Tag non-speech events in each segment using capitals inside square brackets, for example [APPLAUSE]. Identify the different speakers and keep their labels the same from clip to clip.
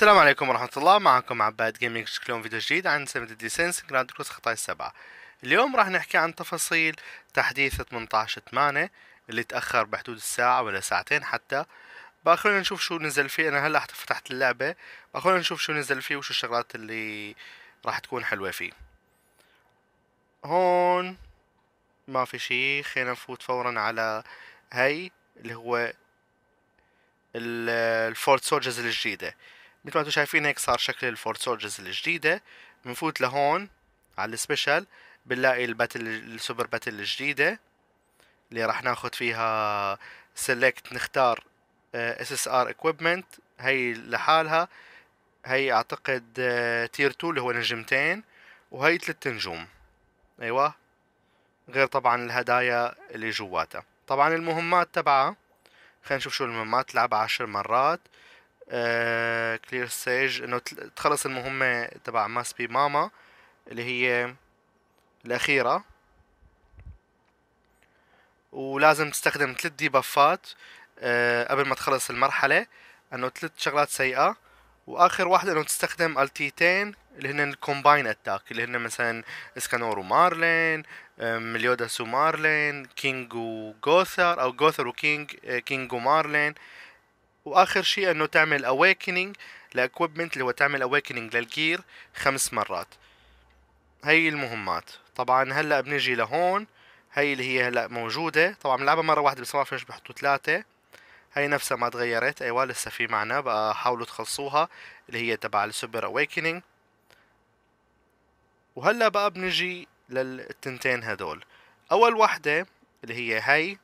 Speaker 1: السلام عليكم ورحمة الله معكم عباد جيمنج شكلون فيديو جديد عن سمة ديسنس جراند كروس السبعة اليوم راح نحكي عن تفاصيل تحديث 18 8 اللي تأخر بحدود الساعة ولا ساعتين حتى باخرنا نشوف شو نزل فيه انا هلا فتحت اللعبة باخرنا نشوف شو نزل فيه وشو الشغلات اللي راح تكون حلوة فيه هون ما في شي خلينا نفوت فورا على هاي اللي هو الفورد سولجرز الجديدة مثل ما انتم شايفين هيك صار شكل الفور سولجرز الجديدة بنفوت لهون على السبيشال بنلاقي الباتل السوبر باتل الجديدة اللي راح ناخد فيها سيلكت نختار اس اس ار اكويبمنت هي لحالها هي اعتقد تير آه، 2 اللي هو نجمتين وهي ثلاث نجوم ايوه غير طبعا الهدايا اللي جواتها طبعا المهمات تبعها خلينا نشوف شو المهمات لعبها عشر مرات كلير آه، سيج انه تخلص المهمه تبع ماس بي ماما اللي هي الاخيره ولازم تستخدم ثلاث ديبافات أه قبل ما تخلص المرحله انه ثلاث شغلات سيئه واخر واحد انه تستخدم التيتين اللي هن الكومباين اتاك اللي هن مثلا اسكانور ومارلين مليوداس ومارلين كينج وجوثر او جوثر وكينج آه، كينج ومارلين واخر شيء انه تعمل اويكنينج لاكويبمنت اللي هو تعمل اويكنينج للجير خمس مرات هي المهمات طبعا هلا بنجي لهون هي اللي هي هلا موجوده طبعا بنلعبها مره واحده بس ما بعرف ليش بحطوا ثلاثه هي نفسها ما تغيرت ايوه لسه في معنا بقى حاولوا تخلصوها اللي هي تبع السوبر اويكنينج وهلا بقى بنجي للتنتين هدول اول وحده اللي هي هي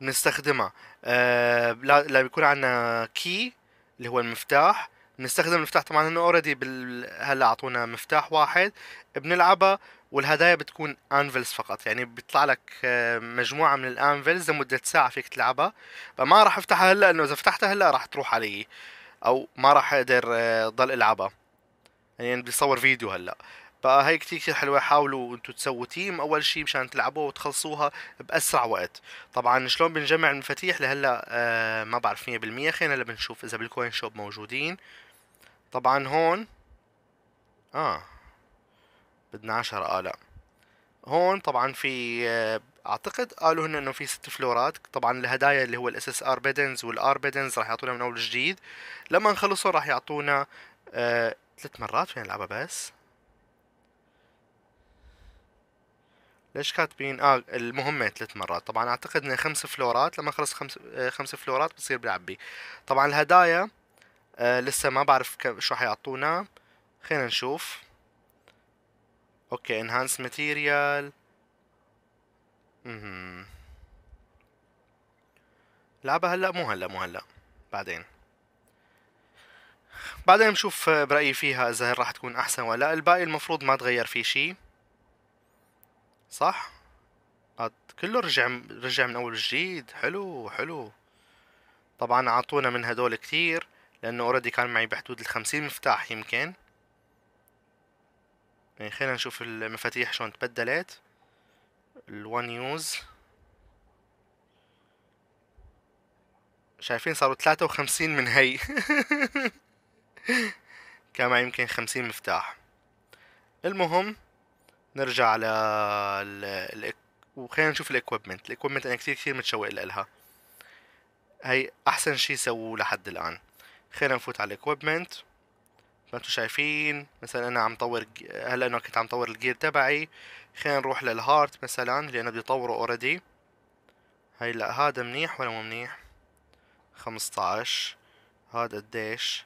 Speaker 1: بنستخدمها آه لا بيكون عندنا كي اللي هو المفتاح بنستخدم المفتاح طبعا انه اوريدي بال... هلا اعطونا مفتاح واحد بنلعبها والهدايا بتكون انفلز فقط يعني بيطلع لك آه، مجموعه من الانفلز لمده ساعه فيك تلعبها فما راح افتحها هلا انه اذا فتحتها هلا راح تروح علي او ما راح اقدر آه، ضل العبها يعني بصور فيديو هلا فهي كتير كتير حلوه حاولوا انتم تسووا تيم اول شيء مشان تلعبوها وتخلصوها باسرع وقت طبعا شلون بنجمع المفاتيح لهلا آه ما بعرف 100% خلينا هلا بنشوف اذا بالكوين شوب موجودين طبعا هون اه بدنا 10 الاء هون طبعا في آه اعتقد قالوا هنا انه في ست فلورات طبعا الهدايا اللي هو الاس اس ار بيدنز والار بيدنز راح يعطونا من اول جديد لما نخلصه راح يعطونا آه ثلاث مرات فين نلعبها بس ليش كاتبين اه المهمة ثلاث مرات طبعا اعتقد انه خمس فلورات لما اخلص خمس آه، خمس فلورات بصير بلعبي طبعا الهدايا آه لسه ما بعرف شو حيعطونا خلينا نشوف اوكي انهانس ماتيريال لعبة هلا مو هلا مو هلا بعدين بعدين بشوف آه، برأيي فيها إذا راح تكون أحسن ولا الباقي المفروض ما تغير فيه شيء صح كله رجع رجع من اول وجديد حلو حلو طبعا عطونا من هدول كتير لانه اوريدي كان معي بحدود الخمسين مفتاح يمكن يعني خلينا نشوف المفاتيح شلون تبدلت الون يوز شايفين صاروا ثلاثة وخمسين من هي [LAUGHS] كان معي يمكن خمسين مفتاح المهم نرجع على ال... وخلينا نشوف الاكويبمنت الاكويبمنت انا كثير كثير متشوق لها هي احسن شيء سووه لحد الان خلينا نفوت على الاكويبمنت ما انتم شايفين مثلا انا عم طور هلا انا كنت عم طور الجير تبعي خلينا نروح للهارت مثلا اللي انا بدي اطوره اوريدي هي لا هذا منيح ولا مو منيح 15 هذا قديش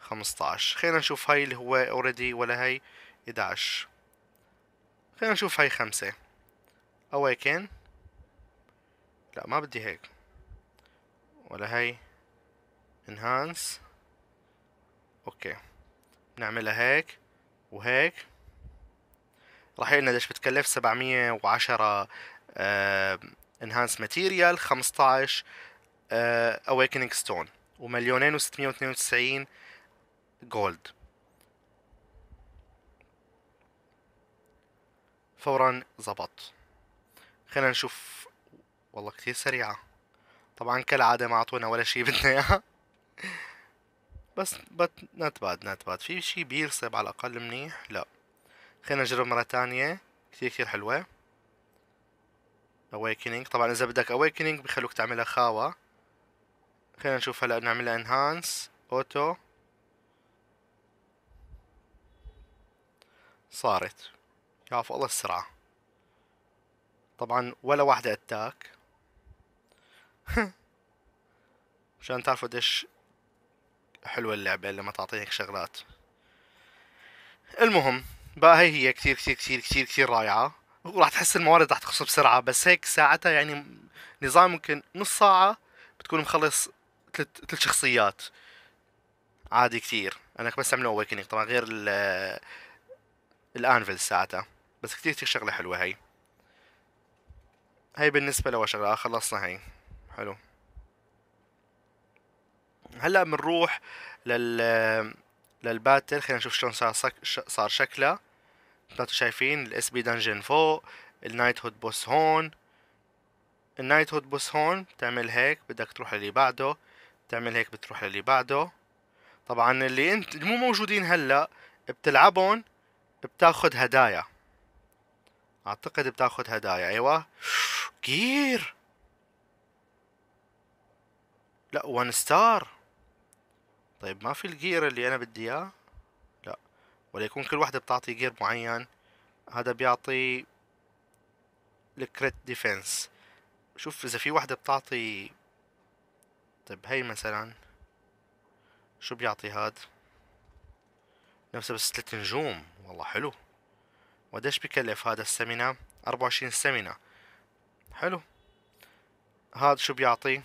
Speaker 1: 15 خلينا نشوف هاي اللي هو اوريدي ولا هاي 11 خلينا نشوف هاي خمسة او لا ما بدي هيك ولا هاي انهانس اوكي نعملها هيك وهيك راح يقلنا ليش بتكلف 710 انهانس ماتيريال 15 اويكننج ستون ومليونين و692 جولد فورا زبط خلينا نشوف والله كتير سريعة طبعا كالعادة ما عطونا ولا شي بدنا اياها بس بت نت باد نت باد في شي بيرسب على الأقل منيح لا خلينا نجرب مرة تانية كتير كتير حلوة awakening طبعا إذا بدك awakening بخلوك تعملها خاوة خلينا نشوف هلا نعملها انهانس اوتو صارت شاف الله السرعة طبعا ولا واحدة اتاك مشان [LAUGHS] تعرفوا قديش حلوة اللعبة لما تعطيك شغلات المهم بقى هي هي كثير كثير كثير كثير كثير رائعة وراح تحس الموارد راح تخلص بسرعة بس هيك ساعتها يعني نظام ممكن نص ساعة بتكون مخلص ثلاث شخصيات عادي كثير انا بس عملوا اويكنينج طبعا غير الانفل ساعتها بس كتير كتير شغلة حلوة هاي هاي بالنسبة لو شغلة آه، خلصنا هاي حلو هلا بنروح لل للباتل خلينا نشوف شلون صار سك... صار شكلها انتم شايفين الاس بي دنجن فوق النايت هود بوس هون النايت هود بوس هون بتعمل هيك بدك تروح للي بعده بتعمل هيك بتروح للي بعده طبعا اللي انت مو موجودين هلا بتلعبهم بتاخد هدايا اعتقد بتاخذ هدايا ايوه جير لا وان ستار طيب ما في الجير اللي انا بدي اياه لا ولا يكون كل وحده بتعطي جير معين هذا بيعطي الكريت ديفنس شوف اذا في وحده بتعطي طيب هي مثلا شو بيعطي هاد نفسه بس ثلاث نجوم والله حلو ودش بكلف هذا السمينار 24 سمينار حلو هذا شو بيعطي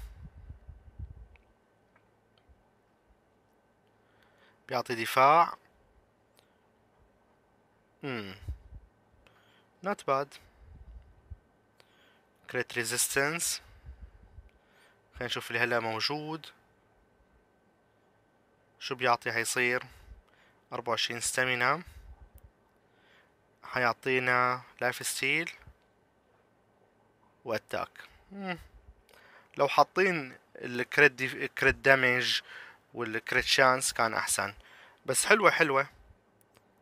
Speaker 1: بيعطي دفاع امم نوت باد كريت ريزيستنس خلينا نشوف اللي هلا موجود شو بيعطي حيصير 24 ستامينا حيعطينا لايف ستيل واتاك لو حاطين الكريت دي... كريت دامج والكريت شانس كان احسن بس حلوة حلوة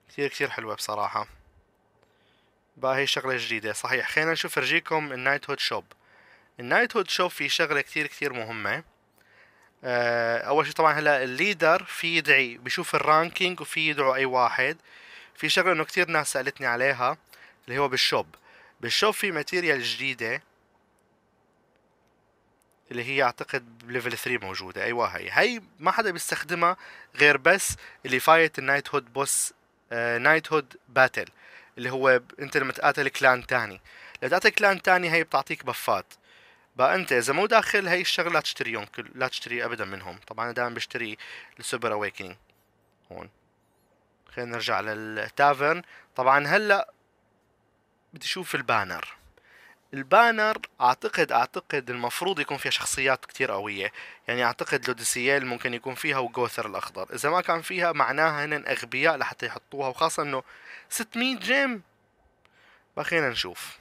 Speaker 1: كثير كثير حلوة بصراحة بقى هي شغلة جديدة صحيح خلينا نشوف رجيكم النايت هود شوب النايت هود شوب في شغلة كثير كثير مهمة آه، اول شيء طبعا هلا الليدر في يدعي بيشوف الرانكينج وفي يدعو اي واحد في شغله انه كثير ناس سالتني عليها اللي هو بالشوب بالشوب في ماتيريال جديده اللي هي اعتقد بليفل 3 موجوده ايوه هي هي ما حدا بيستخدمها غير بس اللي فايت النايت هود بوس نايت هود باتل اللي هو انت لما تقاتل كلان تاني لو تقاتل كلان تاني هي بتعطيك بفات بقى انت اذا مو داخل هي الشغله لا تشتريهم لا تشتري ابدا منهم طبعا انا دائما بشتري السوبر اويكنينج هون خلينا نرجع للتافرن طبعا هلا بتشوف البانر البانر اعتقد اعتقد المفروض يكون فيها شخصيات كتير قوية يعني اعتقد لوديسييل ممكن يكون فيها وجوثر الاخضر اذا ما كان فيها معناها هنن اغبياء لحتى يحطوها وخاصة انه 600 جيم بخينا نشوف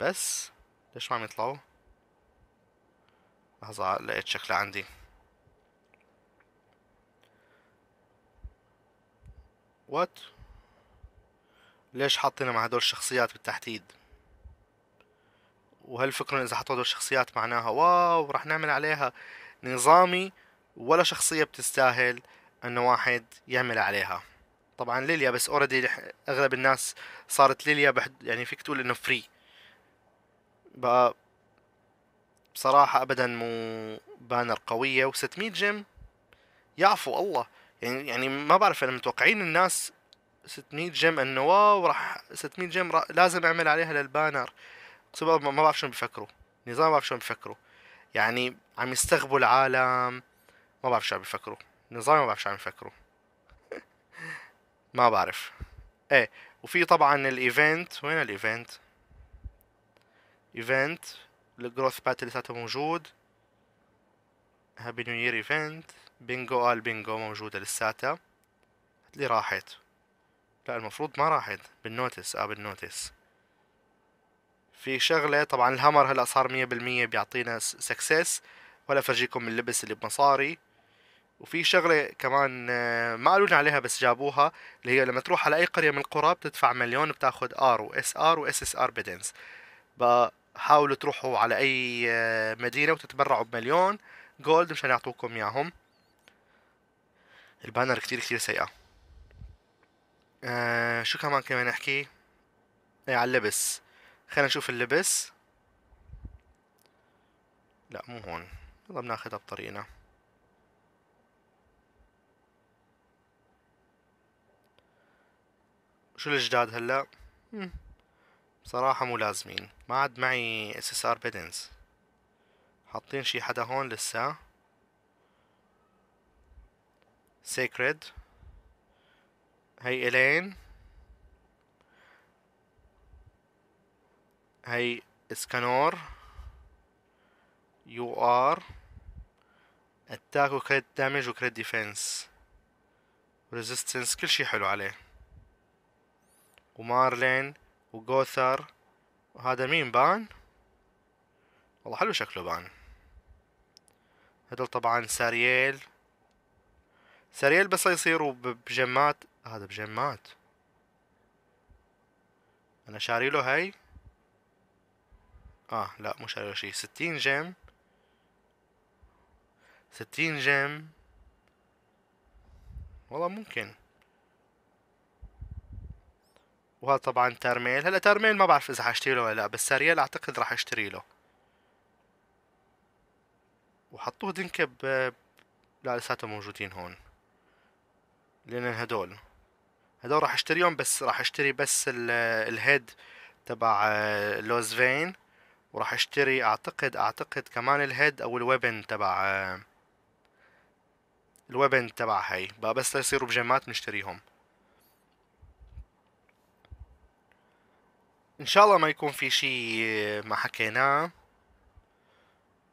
Speaker 1: بس ليش ما عم يطلعوا لحظة لقيت شكلها عندي وات ليش حاطينه مع هدول الشخصيات بالتحديد وهل فكرة اذا حطوا هدول الشخصيات معناها واو رح نعمل عليها نظامي ولا شخصية بتستاهل انه واحد يعمل عليها طبعا ليليا بس اوريدي اغلب الناس صارت ليليا بحد يعني فيك تقول انه فري بقى بصراحة ابدا مو بانر قوية و600 جيم يعفو الله يعني يعني ما بعرف انا متوقعين الناس 600 جيم انه واو راح 600 جيم لازم اعمل عليها للبانر سبب ما بعرف شلون بيفكروا نظام ما بعرف شلون بيفكروا يعني عم يستغبوا العالم ما بعرف شو عم يفكروا نظام ما بعرف شو عم يفكروا [LAUGHS] ما بعرف ايه وفي طبعا الايفنت وين الايفنت ايفنت الجروث باتل لساته موجود هابي نيو يير ايفنت بينجو قال آه، بينجو موجودة لساتها اللي راحت لا المفروض ما راحت بالنوتس اه بالنوتس في شغلة طبعا الهامر هلا صار مية بالمية بيعطينا سكسس ولا فرجيكم اللبس اللي بمصاري وفي شغلة كمان آه، ما قالولنا عليها بس جابوها اللي هي لما تروح على أي قرية من القرى بتدفع مليون بتاخد آر وإس آر وإس إس آر بدنس حاولوا تروحوا على أي آه، مدينة وتتبرعوا بمليون جولد مشان يعطوكم إياهم البانر كتير كتير سيئة آه شو كمان كمان نحكي اي على اللبس خلينا نشوف اللبس لا مو هون يلا بناخدها بطريقنا شو الجداد هلا بصراحة مو لازمين ما عاد معي اس اس ار بيدنز حاطين شي حدا هون لسه sacred هاي إلين هاي اسكانور يو ار اتاك وكريد دامج وكريد ديفنس ريزيستنس كل شي حلو عليه ومارلين وجوثر هذا مين بان والله حلو شكله بان هدول طبعا سارييل سريال بس يصيروا بجمات هذا بجمات انا شاري له هاي اه لا مو شاري له شيء ستين جيم ستين جيم والله ممكن وهذا طبعا ترميل هلا ترميل ما بعرف اذا حاشتري له ولا لا بس سريال اعتقد راح اشتري له وحطوه دنكب لا لساته موجودين هون لان هدول هدول راح اشتريهم بس راح اشتري بس الهيد تبع آه، لوز فين وراح اشتري اعتقد اعتقد كمان الهيد او الويبن تبع آه، الويبن تبع هاي بس يصيروا بجمات نشتريهم ان شاء الله ما يكون في شيء آه، ما حكيناه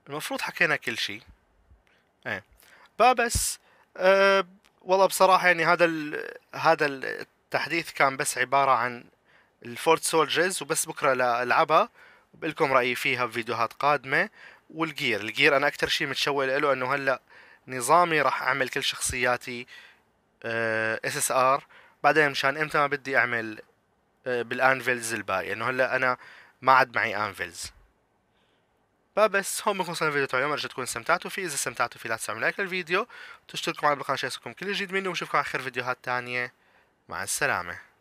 Speaker 1: المفروض حكينا كل شيء ايه بس أه والله بصراحه يعني هذا الـ هذا التحديث كان بس عباره عن الفورت سولجرز وبس بكره لالعبها بقلكم رايي فيها بفيديوهات قادمه والجير الجير انا اكثر شيء متشوق له انه هلا نظامي راح اعمل كل شخصياتي آه، اس اس ار بعدين مشان امتى ما بدي اعمل آه، بالانفيلز الباقي انه يعني هلا انا ما عاد معي انفيلز فبس هون بنخلص وصلنا الفيديو تبع اليوم ارجو تكونوا استمتعتوا فيه اذا استمتعتوا فيه لا تنسوا لايك للفيديو تشتركوا معنا بالقناه عشان يصلكم كل جديد مني وبشوفكم على خير فيديوهات تانية مع السلامه